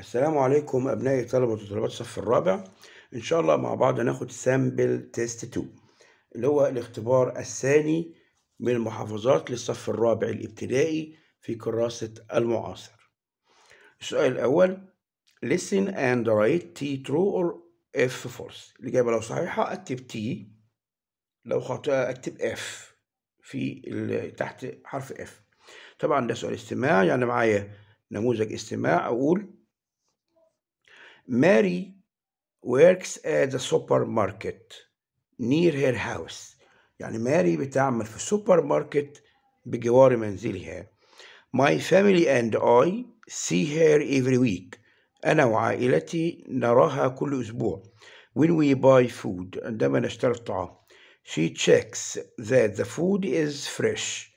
السلام عليكم أبنائي طلبة وطلبات الصف الرابع إن شاء الله مع بعض هناخد سامبل تيست 2 اللي هو الاختبار الثاني من المحافظات للصف الرابع الابتدائي في كراسة المعاصر السؤال الأول listen and write T true or F false الإجابة لو صحيحة أكتب T لو خاطئة أكتب F في تحت حرف F طبعا ده سؤال استماع يعني معايا نموذج استماع أقول Mary works at a supermarket near her house يعني ماري بتعمل في سوبر ماركت بجوار منزلها My family and I see her every week أنا وعائلتي نراها كل أسبوع When we buy food عندما نشتري الطعام She checks that the food is fresh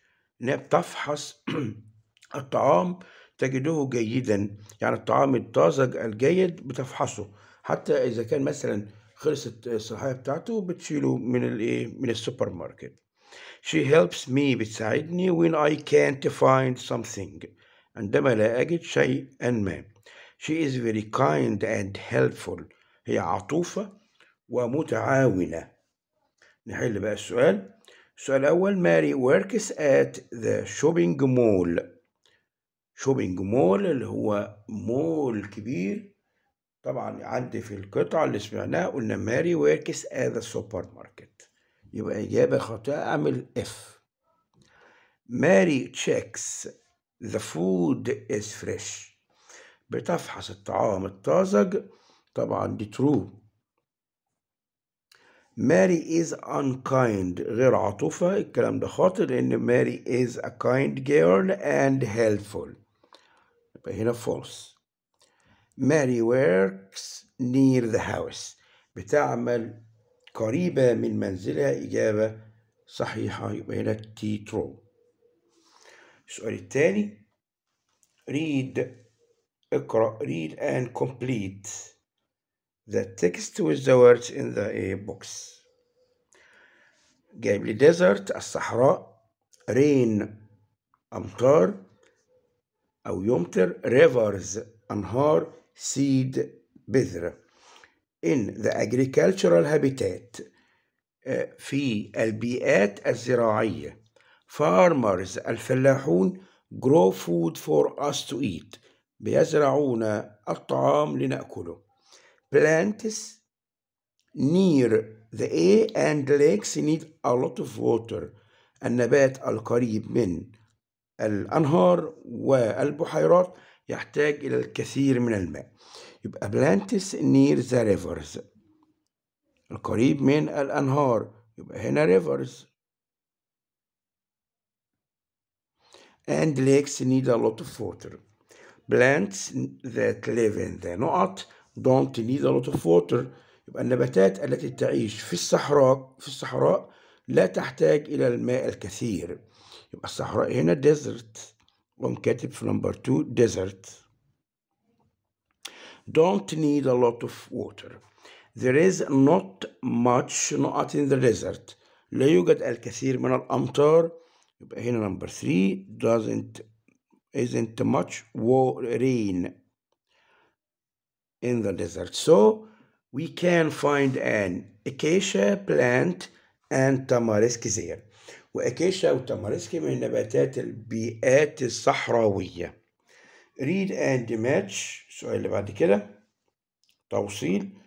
نبتفحص الطعام تجده جيدا يعني الطعام الطازج الجيد بتفحصه حتى إذا كان مثلا خلصت الصلاحية بتاعته بتشيله من الإيه من السوبر ماركت She helps me بتساعدني when I can't find something عندما لا أجد شيئا ما She is very kind and helpful هي عطوفة ومتعاونة نحل بقى السؤال السؤال الأول ماري works at the shopping mall شوبينج مول اللي هو مول كبير طبعا عندي في القطعة اللي سمعناها قلنا ماري وركس آذا سوبر ماركت يبقى إجابة خاطئة أعمل إف ماري تشيكس ذا فود از فريش بتفحص الطعام الطازج طبعا دي ترو ماري از unkind غير عاطفة الكلام ده خاطئ لأن ماري از a kind girl and helpful يبقى هنا false ماري works near the house بتعمل قريبة من منزلها إجابة صحيحة يبقى هنا تي true السؤال الثاني read اقرأ read and complete the text with the words in the box جايب لي desert الصحراء rain أمطار أو يمطر rivers أنهار سيد بذرة in the agricultural habitat في البيئات الزراعية farmers الفلاحون grow food for us to eat بيزرعون الطعام لنأكله plants near the A and lakes need a lot of water النبات القريب من الأنهار والبحيرات يحتاج إلى الكثير من الماء يبقى بلانتس نير ذا ريفرز القريب من الأنهار يبقى هنا ريفرز and lakes need a lot of water plants that live in the نقط don't need a lot of water يبقى النباتات التي تعيش في الصحراء في الصحراء لا تحتاج إلى الماء الكثير يبقى الصحراء هنا ديزرت قوم كاتب في نمبر 2 ديزرت don't need a lot of water there is not much not in the desert لا يوجد الكثير من الأمطار يبقى هنا نمبر 3 doesn't isn't much rain in the desert so we can find an acacia plant and تمارسكزير و وتمارسكي من نباتات البيئات الصحراوية read and match السؤال اللي بعد كده توصيل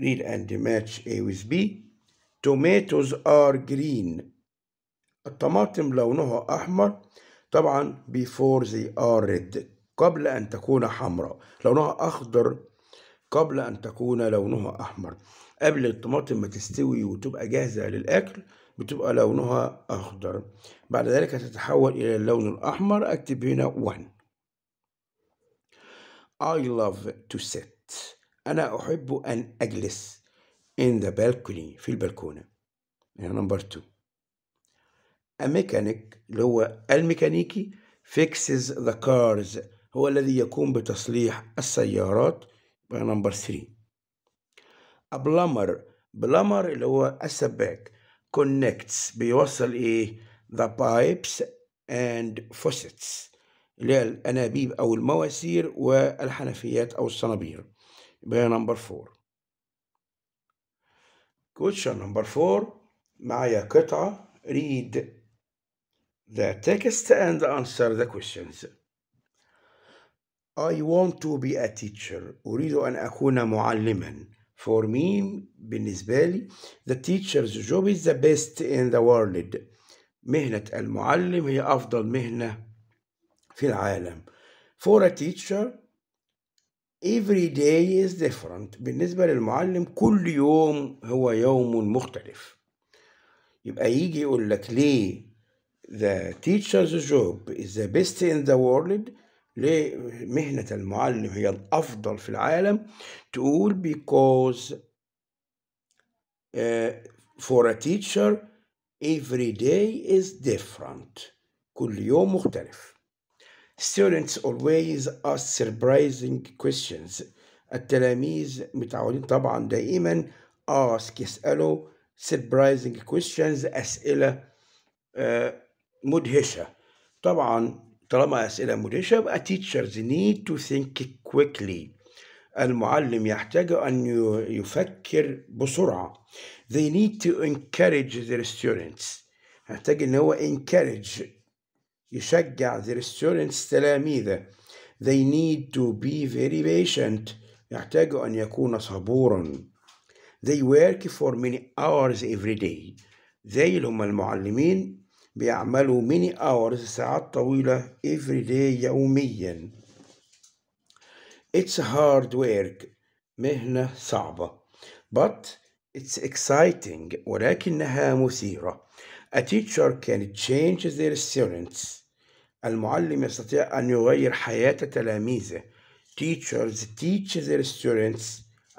read and match A with B tomatoes are green الطماطم لونها أحمر طبعا before they are red قبل أن تكون حمراء لونها أخضر قبل أن تكون لونها أحمر قبل الطماطم ما تستوي وتبقى جاهزة للأكل بتبقى لونها أخضر بعد ذلك هتتحول إلى اللون الأحمر أكتب هنا 1 I love to sit أنا أحب أن أجلس in the balcony في البلكونة هنا نمبر 2 A mechanic اللي هو الميكانيكي fixes the cars هو الذي يقوم بتصليح السيارات يبقى نمبر 3 بلمر بلمر اللي هو السباك كونكتس بيوصل ايه ذا بايبس اند فوسيتس اللي هي الانابيب او المواسير والحنفيات او الصنابير يبقى نمبر فور كوتشن نمبر فور معايا قطعة read the text and answer the questions I want to be a teacher أريد أن أكون معلماً for me بالنسبة لي the teacher's job is the best in the world مهنة المعلم هي أفضل مهنة في العالم for a teacher every day is different بالنسبة للمعلم كل يوم هو يوم مختلف يبقى يجي يقول لك ليه the teacher's job is the best in the world ليه مهنة المعلم هي الأفضل في العالم تقول because for a teacher every day is different كل يوم مختلف students always ask surprising questions التلاميذ متعودين طبعا دائما ask يسألوا surprising questions أسئلة مدهشة طبعا طالما أسئلة مدهشة يبقى teachers need to think quickly المعلم يحتاج أن يفكر بسرعة they need to encourage their students يحتاج أن هو encourage يشجع their students تلاميذه they need to be very patient يحتاج أن يكون صبورا they work for many hours every day they هم المعلمين بيعملوا ميني hours ساعات طويلة every day يوميا It's hard work مهنة صعبة but it's exciting ولكنها مثيرة A teacher can change their students المعلم يستطيع أن يغير حياة تلاميذه Teachers teach their students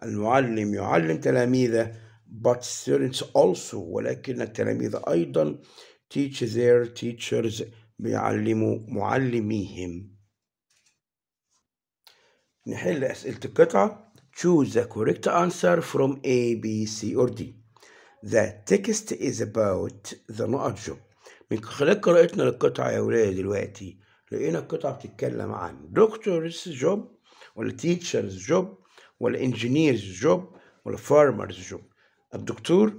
المعلم يعلم تلاميذه but students also ولكن التلاميذ أيضا teach their teachers بيعلموا معلميهم نحل أسئلة القطعة choose the correct answer from A, B, C or D the text is about the نقط job من خلال قراءتنا للقطعة يا ولاد دلوقتي لقينا القطعة بتتكلم عن doctor's job ولا teacher's job ولا engineer's job ولا farmer's job الدكتور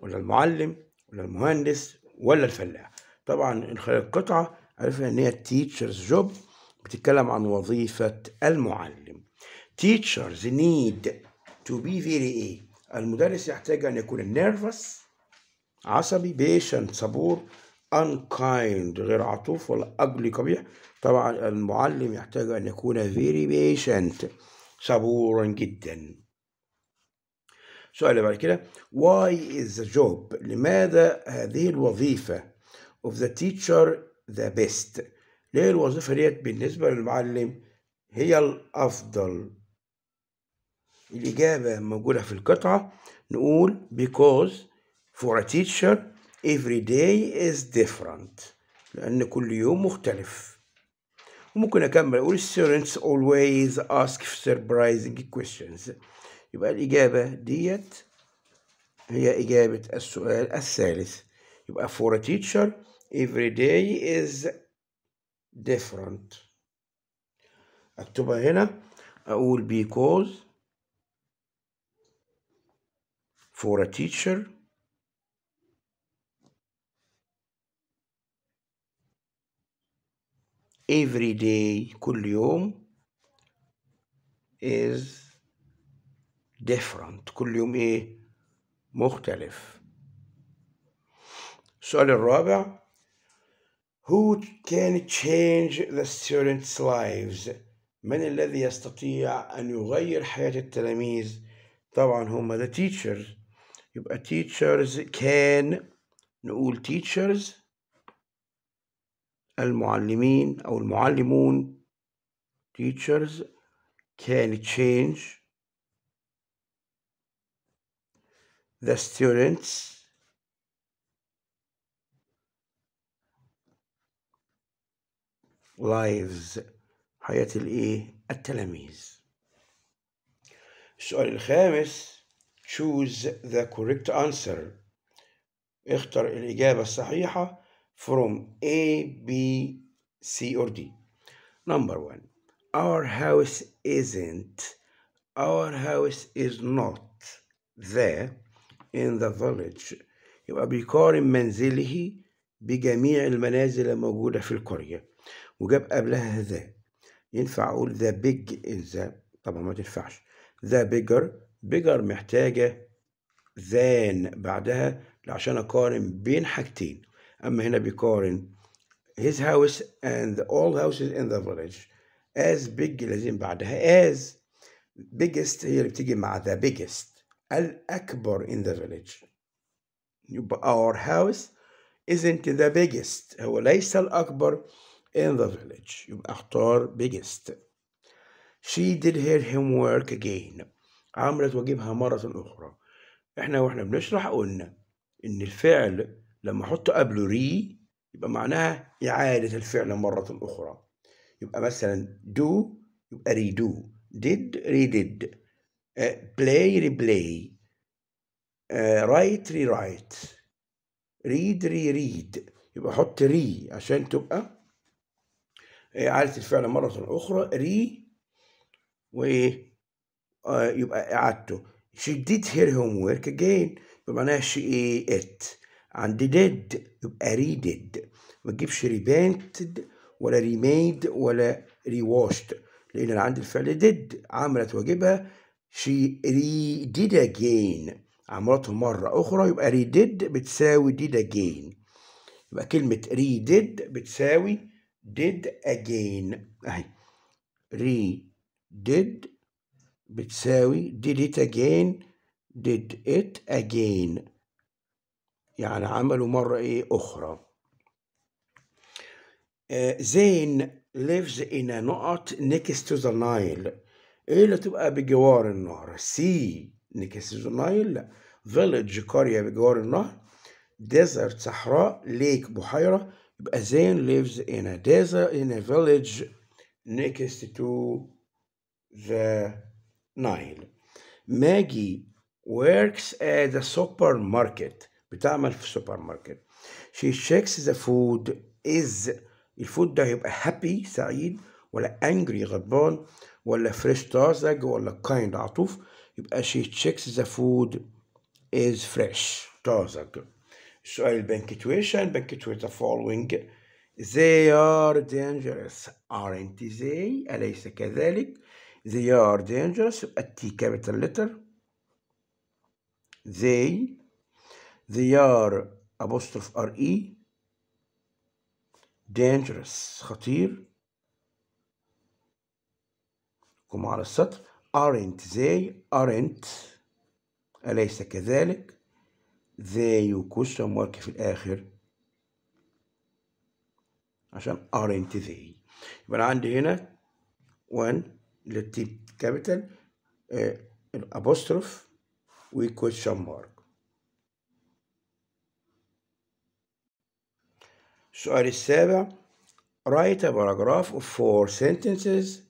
ولا المعلم ولا المهندس ولا الفلاح طبعا القطعة عرفنا ان هي تيتشرز جوب بتتكلم عن وظيفة المعلم teachers need to be very ايه المدرس يحتاج ان يكون nervous عصبي patient صبور unkind غير عطوف ولا ugly قبيح طبعا المعلم يحتاج ان يكون very patient صبورا جدا سؤال بعد كده why is the job لماذا هذه الوظيفة of the teacher the best ليه الوظيفة ديت بالنسبة للمعلم هي الأفضل الإجابة موجودة في القطعة نقول because for a teacher every day is different لأن كل يوم مختلف وممكن أكمل أقول students always ask surprising questions يبقى الإجابة ديت هي إجابة السؤال الثالث يبقى for a teacher every day is different أكتبها هنا أقول because for a teacher every day كل يوم is different كل يوم ايه مختلف السؤال الرابع Who can change the students' lives من الذي يستطيع أن يغير حياة التلاميذ طبعا هم the teachers يبقى teachers can نقول teachers المعلمين أو المعلمون teachers can change the students lives حياة الإيه التلاميذ السؤال الخامس choose the correct answer اختر الإجابة الصحيحة from A, B, C or D number one our house isn't our house is not there. in the village يبقى بيقارن منزله بجميع المنازل الموجودة في القرية وجاب قبلها ذا ينفع أقول ذا بيج إن ذا طبعا ما تنفعش ذا بيجر بيجر محتاجة ذان بعدها عشان أقارن بين حاجتين أما هنا بيقارن his house and all houses in the village as big لازم بعدها as biggest هي اللي بتيجي مع the biggest الأكبر in the village يبقى our house isn't the biggest هو ليس الأكبر in the village يبقى اختار biggest she did her homework again عملت واجبها مرة أخرى احنا واحنا بنشرح قلنا إن الفعل لما أحط قبله ري يبقى معناها إعادة الفعل مرة أخرى يبقى مثلا do يبقى redo did redid بلاي ريبلاي رايت ري رايت ريد ري ريد يبقى حط ري عشان تبقى إعادة آه، الفعل مرة أخرى ري وإيه يبقى إعادته she did her homework again بمعناها she ate عند did يبقى ريدد ما تجيبش repainted ولا remade ولا rewashed لأن عند الفعل did عملت واجبها she redid again عملته مرة أخرى يبقى redid بتساوي did again يبقى كلمة redid بتساوي did again أهي redid بتساوي did it again did it again يعني عمله مرة إيه أخرى زين uh, lives in a knot next to the Nile ايه اللي تبقى بجوار النهر سي نكاسيزو نايل لا فيلج قرية بجوار النهر ديزرت صحراء ليك بحيرة يبقى زين lives in a desert ان a village next to the ماجي works at a supermarket بتعمل في سوبر ماركت she checks the food is الفود ده هيبقى happy سعيد ولا angry غضبان ولا فريش طازج ولا كايند عطوف يبقى she checks the food is fresh طازج السؤال البنكتويشن بنكتويت the following they are dangerous aren't they أليس كذلك they are dangerous يبقى T capital letter they they are apostrophe R E dangerous خطير كم على السطر aren't they aren't أليس كذلك they وكوستم مارك في الآخر عشان aren't they يبقى أنا عندي هنا 1 للتي كابيتال الأبوستروف وكوستم مارك السؤال السابع write a paragraph of four sentences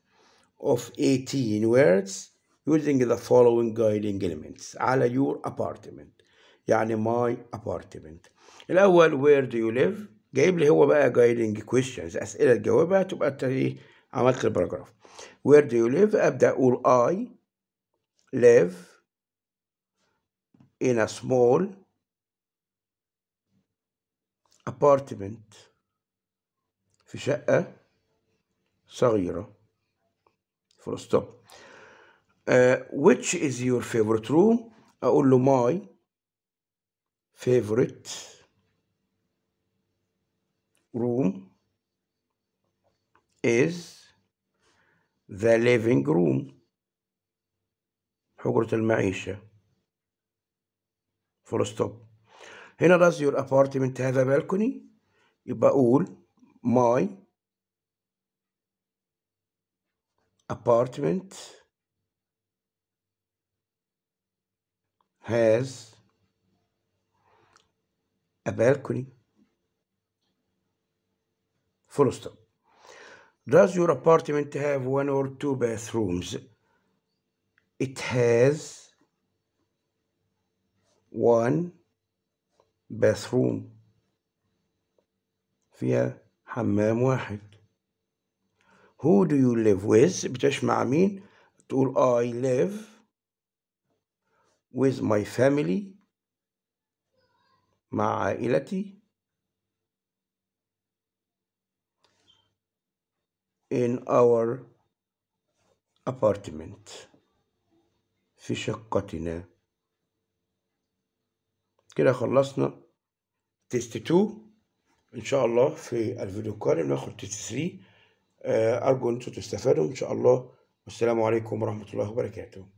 of 18 words using the following guiding elements على your apartment يعني my apartment الأول where do you live جايب لي هو بقى guiding questions أسئلة تجاوبها تبقى أنت إيه عملت الباراجراف where do you live أبدأ أقول I live in a small apartment في شقة صغيرة في وسطهم which is your favorite room اقول له my favorite room is the living room حجرة المعيشة فول ستوب هنا does your apartment have a balcony يبقى أقول my apartment has a balcony. Full stop. Does your apartment have one or two bathrooms? It has one bathroom فيها حمام واحد who do you live with بتعيش مع مين تقول آه، I live with my family مع عائلتي in our apartment في شقتنا كده خلصنا تيست 2 ان شاء الله في الفيديو القادم ناخد تيست 3 أرجو أنتم تستفادوا إن شاء الله والسلام عليكم ورحمة الله وبركاته